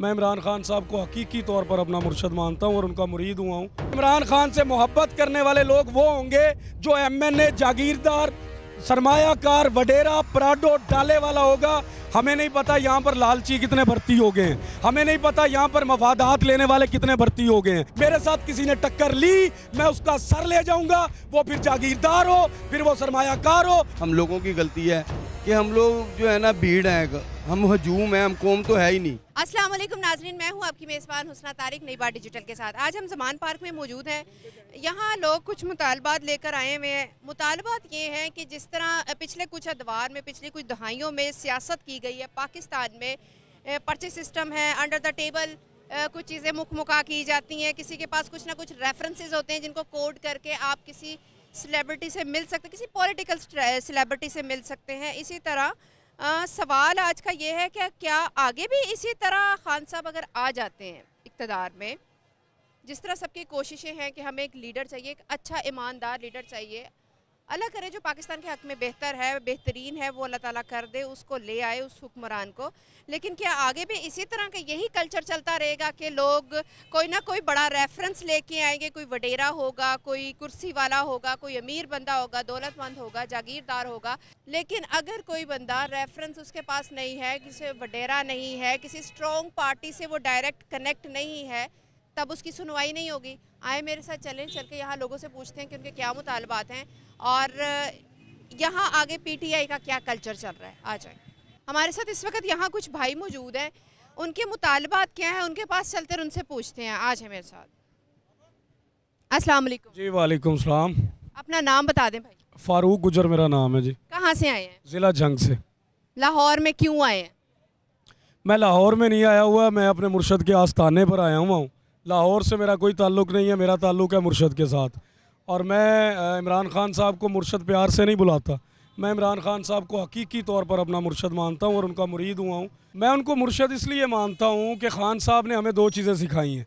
मैं इमरान खान साहब को हकीकी तौर पर अपना मुर्शद मानता हूँ और उनका मुरीद हुआ हूँ इमरान खान से मोहब्बत करने वाले लोग वो होंगे जो एम एन ए जागीरदार सरमायाकार वडेरा पराडो डाले वाला होगा हमें नहीं पता यहाँ पर लालची कितने भर्ती हो गए हमें नहीं पता यहाँ पर मफादात लेने वाले कितने भर्ती हो गए हैं मेरे साथ किसी ने टक्कर ली मैं उसका सर ले जाऊंगा वो फिर जागीरदार हो फिर वो सरमायाकार हो हम लोगों की गलती है कि हम लोग जो है ना भीड़ है हम हजूम है हम कौम तो है ही नहीं अस्सलाम वालेकुम नाजरीन मैं हूँ आपकी मेज़बान हुसना तारिक नई बार डिजिटल के साथ आज हम जमान पार्क में मौजूद हैं यहाँ लोग कुछ मुतालबात लेकर आए हुए हैं मुतालबात ये हैं कि जिस तरह पिछले कुछ अदवार में पिछली कुछ दहाइयों में सियासत की गई है पाकिस्तान में पर्चे सिस्टम है अंडर द टेबल कुछ चीज़ें मुख मुका की जाती हैं किसी के पास कुछ ना कुछ रेफरेंसेज होते हैं जिनको कोड करके आप किसी सेलेब्रिटी से मिल सकते किसी पॉलिटिकल सेलेब्रिटी से मिल सकते हैं इसी तरह आ, सवाल आज का ये है कि क्या आगे भी इसी तरह खान साहब अगर आ जाते हैं इकतदार में जिस तरह सबकी कोशिशें हैं कि हमें एक लीडर चाहिए एक अच्छा ईमानदार लीडर चाहिए अल्लाह करे जो पाकिस्तान के हक में बेहतर है बेहतरीन है वो अल्लाह ताला कर दे उसको ले आए उस हुक्मरान को लेकिन क्या आगे भी इसी तरह का यही कल्चर चलता रहेगा कि लोग कोई ना कोई बड़ा रेफरेंस लेके आएंगे कोई वडेरा होगा कोई कुर्सी वाला होगा कोई अमीर बंदा होगा दौलतमंद होगा जागीरदार होगा लेकिन अगर कोई बंदा रेफरेंस उसके पास नहीं है किसी वडेरा नहीं है किसी स्ट्रॉन्ग पार्टी से वो डायरेक्ट कनेक्ट नहीं है तब उसकी सुनवाई नहीं होगी आए मेरे साथ चलें चल के यहाँ लोगों से पूछते हैं कि उनके क्या मुतालबात हैं और यहाँ आगे पीटीआई का क्या कल्चर चल रहा है आ जाए हमारे साथ इस वक्त यहाँ कुछ भाई मौजूद हैं उनके मुतालबात क्या हैं उनके पास चलते उनसे पूछते हैं आज है मेरे साथ असलम जी वालेकुम सलाम अपना नाम बता दें भाई फारूक गुजर मेरा नाम है जी कहाँ से आए हैं ज़िला जंग से लाहौर में क्यों आए हैं मैं लाहौर में नहीं आया हुआ मैं अपने मुर्शद के आस्थाने पर आया हुआ हूँ लाहौर से मेरा कोई ताल्लुक नहीं है मेरा ताल्लुक है मुर्शद के साथ और मैं इमरान खान साहब को मुर्शद प्यार से नहीं बुलाता मैं इमरान खान साहब को हकीकी तौर पर अपना मुर्शद मानता हूँ और उनका मुरीद हुआ हूँ मैं उनको मुर्शद इसलिए मानता हूँ कि खान साहब ने हमें दो चीज़ें सिखाई हैं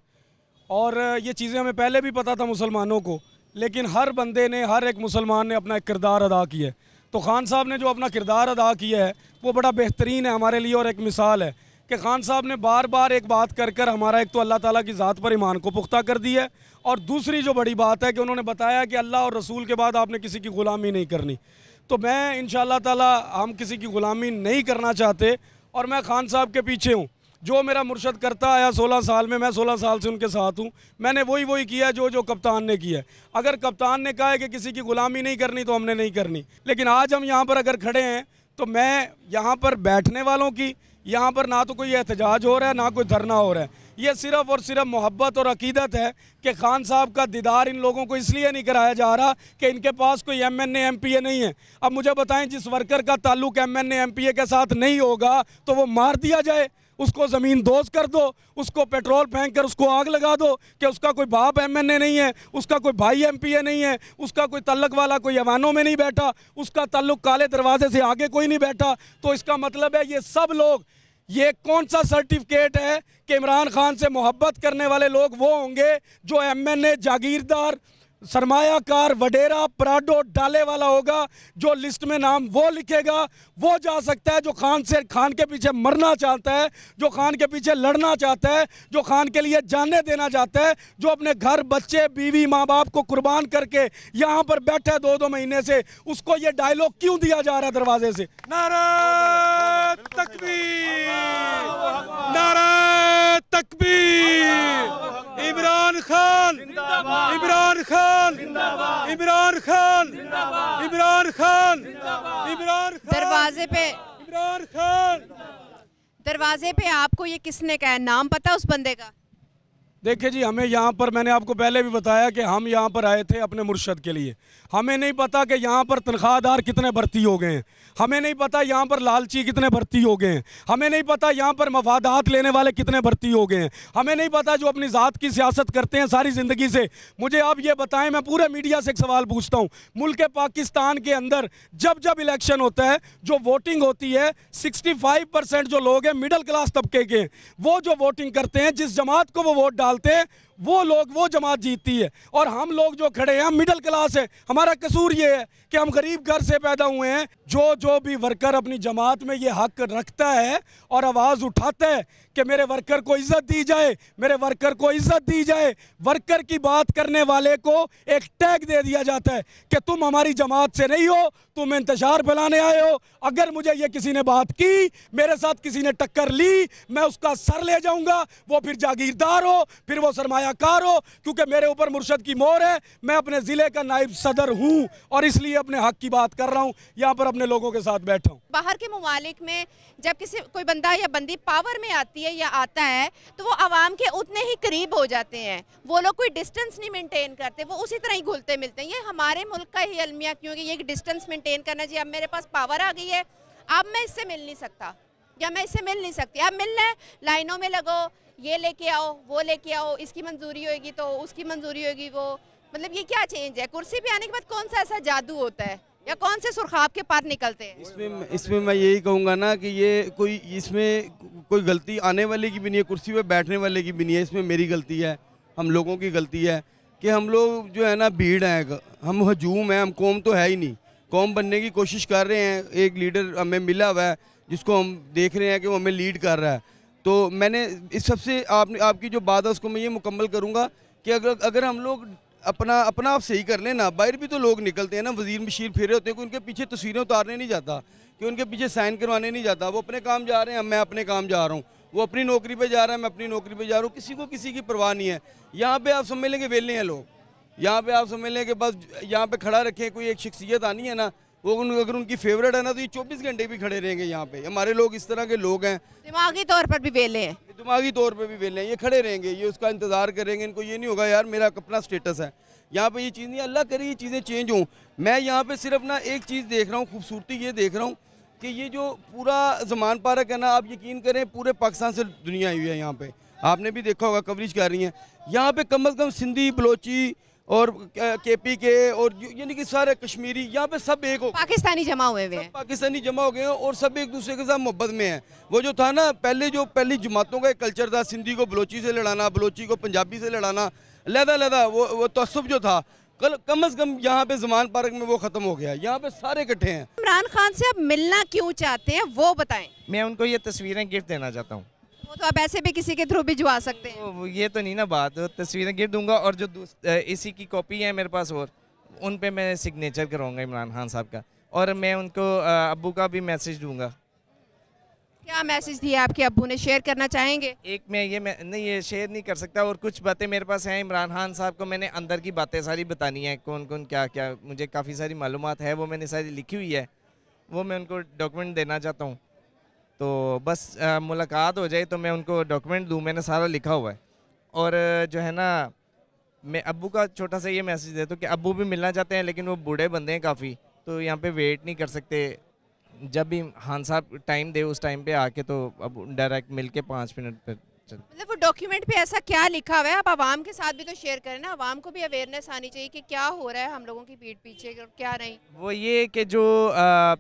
और ये चीज़ें हमें पहले भी पता था मुसलमानों को लेकिन हर बंदे ने हर एक मुसलमान ने अपना एक किरदार अदा किया है तो खान साहब ने जो अपना किरदार अदा किया है वो बड़ा बेहतरीन है हमारे लिए और एक मिसाल है कि खान साहब ने बार बार एक बात कर कर हमारा एक तो अल्लाह ताला की ज़ात पर ईमान को पुख्ता कर दी है और दूसरी जो बड़ी बात है कि उन्होंने बताया कि अल्लाह और रसूल के बाद आपने किसी की ग़ुलामी नहीं करनी तो मैं इन ताला हम किसी की ग़ुलामी नहीं करना चाहते और मैं खान साहब के पीछे हूँ जो मेरा मुर्शद करता आया सोलह साल में मैं सोलह साल से उनके साथ हूँ मैंने वही वही किया जो जो कप्तान ने किया अगर कप्तान ने कहा है कि किसी की ग़ुलामी नहीं करनी तो हमने नहीं करनी लेकिन आज हम यहाँ पर अगर खड़े हैं तो मैं यहाँ पर बैठने वालों की यहाँ पर ना तो कोई एहतजाज हो रहा है ना कोई धरना हो रहा है ये सिर्फ़ और सिर्फ मोहब्बत और अकीदत है कि खान साहब का दीदार इन लोगों को इसलिए नहीं कराया जा रहा कि इनके पास कोई M N M P A नहीं है अब मुझे बताएं जिस वर्कर का ताल्लुक M N M P A के साथ नहीं होगा तो वो मार दिया जाए उसको ज़मीन दोज कर दो उसको पेट्रोल फेंक कर उसको आग लगा दो कि उसका कोई बाप एम एन ए नहीं है उसका कोई भाई एम पी ए नहीं है उसका कोई तल्लक वाला कोई अवानों में नहीं बैठा उसका तल्लुक काले दरवाजे से आगे कोई नहीं बैठा तो इसका मतलब है ये सब लोग ये कौन सा सर्टिफिकेट है कि इमरान खान से मोहब्बत करने वाले लोग वो होंगे जो एमएनए जागीरदार सरमायाकार वडेरा पराडो डाले वाला होगा जो लिस्ट में नाम वो लिखेगा वो जा सकता है जो खान से खान के पीछे मरना चाहता है जो खान के पीछे लड़ना चाहता है जो खान के लिए जाने देना चाहता है जो अपने घर बच्चे बीवी माँ बाप को कुर्बान करके यहाँ पर बैठे दो दो महीने से उसको ये डायलॉग क्यों दिया जा रहा है दरवाजे से नारा तकबीर खान इमरान खान इमरान खान इमरान दरवाजे पे इमरान खान दरवाजे पे आपको ये किसने कहा नाम पता उस बंदे का देखिए जी हमें यहाँ पर मैंने आपको पहले भी बताया कि हम यहाँ पर आए थे अपने मुर्शद के लिए हमें नहीं पता कि यहाँ पर तनख्वाहदार कितने भर्ती हो गए हैं हमें नहीं पता यहाँ पर लालची कितने भर्ती हो गए हैं हमें नहीं पता यहाँ पर मफादात लेने वाले कितने भर्ती हो गए हैं हमें नहीं पता जो अपनी ज़ात की सियासत करते हैं सारी ज़िंदगी से मुझे आप ये बताएं मैं पूरे मीडिया से एक सवाल पूछता हूँ मुल्क पाकिस्तान के अंदर जब जब इलेक्शन होता है जो वोटिंग होती है सिक्सटी परसेंट जो लोग हैं मिडल क्लास तबके के वो जो वोटिंग करते हैं जिस जमात को वो वोट डाल डालते वो लोग वो जमात जीतती है और हम लोग जो खड़े हैं हम मिडिल क्लास है हमारा कसूर ये है कि हम गरीब घर से पैदा हुए हैं जो जो भी वर्कर अपनी जमात में ये हक रखता है और आवाज़ उठाता है कि मेरे वर्कर को इज़्ज़त दी जाए मेरे वर्कर को इज़्ज़त दी जाए वर्कर की बात करने वाले को एक टैग दे दिया जाता है कि तुम हमारी जमात से नहीं हो तुम इंतजार फैलाने आए हो अगर मुझे ये किसी ने बात की मेरे साथ किसी ने टक्कर ली मैं उसका सर ले जाऊंगा वो फिर जागीरदार हो फिर वो सरमाया हयाकार हो क्योंकि मेरे ऊपर मुर्शद की मोर है मैं अपने ज़िले का नायब सदर हूँ और इसलिए अपने हक की बात कर रहा हूँ यहाँ पर अपने लोगों के साथ बैठा हूँ बाहर के ममालिक में जब किसी कोई बंदा या बंदी पावर में आती है या आता है तो वो आवाम के उतने ही करीब हो जाते हैं वो लोग कोई डिस्टेंस नहीं मेनटेन करते वो उसी तरह ही घुलते मिलते हैं ये हमारे मुल्क का ही अलमिया क्योंकि ये डिस्टेंस मेनटेन करना चाहिए अब मेरे पास पावर आ गई है अब मैं इससे मिल नहीं सकता या मैं इससे मिल नहीं सकती अब मिलना है लाइनों में लगो ये लेके आओ वो लेके आओ इसकी मंजूरी होगी तो उसकी मंजूरी होगी वो मतलब ये क्या चेंज है कुर्सी पे आने के बाद कौन सा ऐसा जादू होता है या कौन से सुरखाब के पार निकलते हैं इसमें इसमें मैं यही कहूँगा ना कि ये कोई इसमें कोई गलती आने वाले की भी नहीं है कुर्सी पे बैठने वाले की भी नहीं है इसमें मेरी गलती है हम लोगों की गलती है कि हम लोग जो है ना भीड़ हैं हम हजूम हैं हम कौम तो है ही नहीं कौम बनने की कोशिश कर रहे हैं एक लीडर हमें मिला हुआ है जिसको हम देख रहे हैं कि वो हमें लीड कर रहा है तो मैंने इस सबसे आपने आपकी जो बात है उसको मैं ये मुकम्मल करूँगा कि अगर अगर हम लोग अपना अपना आप सही कर लें ना बाहर भी तो लोग निकलते हैं ना वजीर मशीर फिर होते हैं कि उनके पीछे तस्वीरें उतारने नहीं जाता कि उनके पीछे साइन करवाने नहीं जाता वो अपने काम जा रहे हैं मैं अपने काम जा रहा हूँ वो अपनी नौकरी पे जा रहा है मैं अपनी नौकरी पे जा रहा हूँ किसी को किसी की परवाह नहीं है यहाँ पे आप समझ लेंगे वेले हैं लोग यहाँ पे आप समझ लें कि बस यहाँ पे खड़ा रखें कोई एक शख्सियत आनी है ना वो उन, अगर उनकी फेवरेट है ना तो ये चौबीस घंटे भी खड़े रहेंगे यहाँ पे हमारे लोग इस तरह के लोग हैं दिमागी तौर पर भी वेले हैं दिमागी तौर पर भी वेले हैं ये खड़े रहेंगे ये उसका इंतजार करेंगे इनको ये नहीं होगा यार मेरा अपना स्टेटस है यहाँ पे ये चीज़ नहीं अल्लाह करे ये चीज़ें चेंज हों मैं यहाँ पे सिर्फ ना एक चीज़ देख रहा हूँ खूबसूरती ये देख रहा हूँ कि ये जो पूरा जमान पारक है ना आप यकीन करें पूरे पाकिस्तान से दुनिया आई हुई है यहाँ पे आपने भी देखा होगा कवरेज कर रही है यहाँ पे कम अज़ कम सिंधी बलोची और के पी के और यानी कि सारे कश्मीरी यहाँ पे सब एक हो पाकिस्तानी जमा हुए हुए हैं पाकिस्तानी जमा हो गए हैं और सब एक दूसरे के साथ मोहब्बत में हैं वो जो था ना पहले जो पहली जमातों का एक कल्चर था सिंधी को बलोची से लड़ाना बलोची को पंजाबी से लड़ाना लहदा लहदा वो वो तसब जो था कल कम अज कम यहाँ पे जमान पार्क में वो खत्म हो गया यहाँ पे सारे इकट्ठे हैं इमरान खान से आप मिलना क्यों चाहते हैं वो बताएं मैं उनको ये तस्वीरें गिफ्ट देना चाहता हूँ वो तो आप ऐसे भी किसी के थ्रू भिजवा सकते हैं ये तो नहीं ना बात तस्वीरें गिर दूंगा और जो इसी की कॉपी है मेरे पास और उन पर मैं सिग्नेचर कराऊंगा इमरान खान साहब का और मैं उनको अबू का भी मैसेज दूंगा क्या मैसेज दिया आपके अबू ने शेयर करना चाहेंगे एक मैं ये मैं नहीं ये शेयर नहीं कर सकता और कुछ बातें मेरे पास हैं इमरान खान साहब को मैंने अंदर की बातें सारी बतानी है कौन कौन क्या क्या मुझे काफ़ी सारी मालूम है वो मैंने सारी लिखी हुई है वो मैं उनको डॉक्यूमेंट देना चाहता हूँ तो बस आ, मुलाकात हो जाए तो मैं उनको डॉक्यूमेंट दूँ मैंने सारा लिखा हुआ है और जो है ना मैं अबू का छोटा सा ये मैसेज दे हूँ कि अबू भी मिलना चाहते हैं लेकिन वो बूढ़े बंदे हैं काफ़ी तो यहाँ पे वेट नहीं कर सकते जब भी हान साहब टाइम दे उस टाइम पे आके तो अब डायरेक्ट मिल के पाँच मिनट पर मतलब वो डॉक्यूमेंट पे ऐसा क्या लिखा हुआ है आप आवाम के साथ भी तो शेयर करें ना आवाम को भी अवेयरनेस आनी चाहिए कि क्या हो रहा है हम लोगों की पीठ पीछे और क्या नहीं वो ये कि जो आ,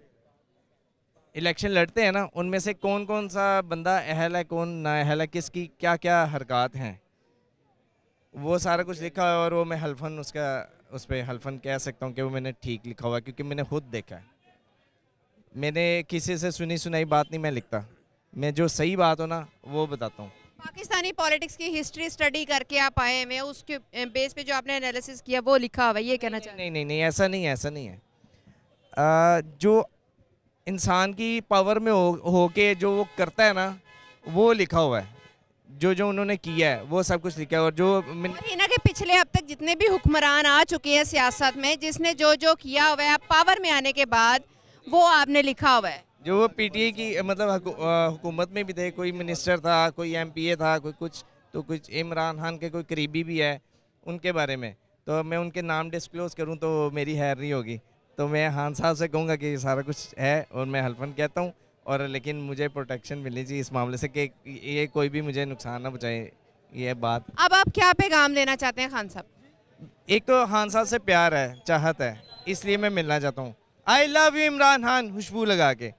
इलेक्शन लड़ते हैं ना उनमें से कौन कौन सा बंदा अहल है कौन ना अहल है किसकी क्या क्या हरकत हैं वो सारा कुछ लिखा है और वो मैं हल्फन उसका उस पर हल्फन कह सकता हूँ कि वो मैंने ठीक लिखा हुआ है क्योंकि मैंने खुद देखा है मैंने किसी से सुनी सुनाई बात नहीं मैं लिखता मैं जो सही बात हो ना वो बताता हूँ पाकिस्तानी पॉलिटिक्स की हिस्ट्री स्टडी करके आप आए हैं उसके बेस पे जो आपने एनालिसिस किया वो लिखा हुआ ये कहना चाहिए नहीं नहीं नहीं ऐसा नहीं ऐसा नहीं है आ, जो इंसान की पावर में हो होके जो वो करता है ना वो लिखा हुआ है जो जो उन्होंने किया है वो सब कुछ लिखा है और जो इना के पिछले अब तक जितने भी हुक्मरान आ चुके हैं सियासत में जिसने जो जो किया हुआ है पावर में आने के बाद वो आपने लिखा हुआ है जो वो पीटीए की मतलब हुकूमत में भी थे कोई मिनिस्टर था कोई एमपीए था कोई कुछ तो कुछ इमरान खान के कोई करीबी भी है उनके बारे में तो मैं उनके नाम डिस्क्लोज करूँ तो मेरी हैरनी होगी तो मैं हान साहब से कहूँगा कि ये सारा कुछ है और मैं हल्फन कहता हूँ और लेकिन मुझे प्रोटेक्शन मिलनी चाहिए इस मामले से कि ये कोई भी मुझे नुकसान ना पहुँचाए ये बात अब आप क्या पैगाम देना चाहते हैं खान साहब एक तो खान साहब से प्यार है चाहत है इसलिए मैं मिलना चाहता हूँ I love you Imran Khan खुशबू लगा के